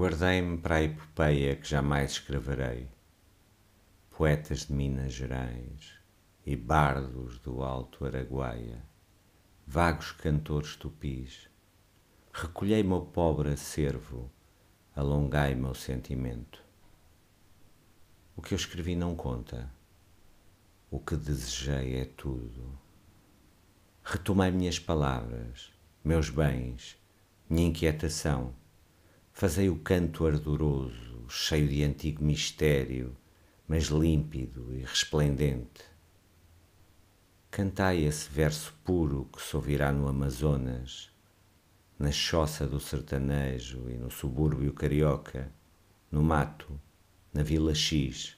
Guardei-me para a epopeia que jamais escreverei. Poetas de Minas Gerais e bardos do Alto Araguaia, vagos cantores tupis, recolhei meu pobre acervo, alongai meu sentimento. O que eu escrevi não conta, o que desejei é tudo. Retomei minhas palavras, meus bens, minha inquietação Fazei o canto ardoroso, cheio de antigo mistério, mas límpido e resplendente. Cantai esse verso puro que se ouvirá no Amazonas, na choça do sertanejo e no subúrbio carioca, no mato, na Vila X,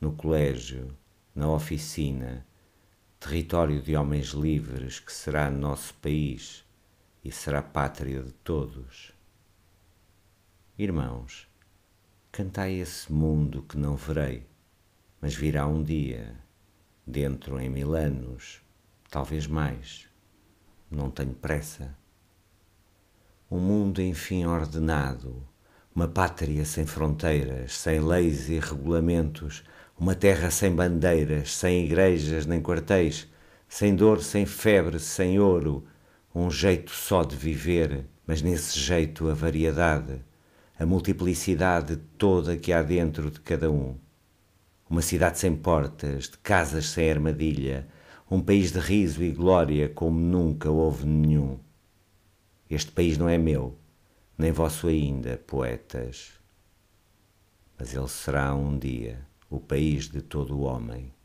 no colégio, na oficina, território de homens livres que será nosso país e será pátria de todos. Irmãos, cantai esse mundo que não verei, mas virá um dia, dentro em mil anos, talvez mais. Não tenho pressa. Um mundo enfim ordenado, uma pátria sem fronteiras, sem leis e regulamentos, uma terra sem bandeiras, sem igrejas nem quartéis, sem dor, sem febre, sem ouro, um jeito só de viver, mas nesse jeito a variedade a multiplicidade toda que há dentro de cada um. Uma cidade sem portas, de casas sem armadilha, um país de riso e glória como nunca houve nenhum. Este país não é meu, nem vosso ainda, poetas. Mas ele será um dia o país de todo o homem.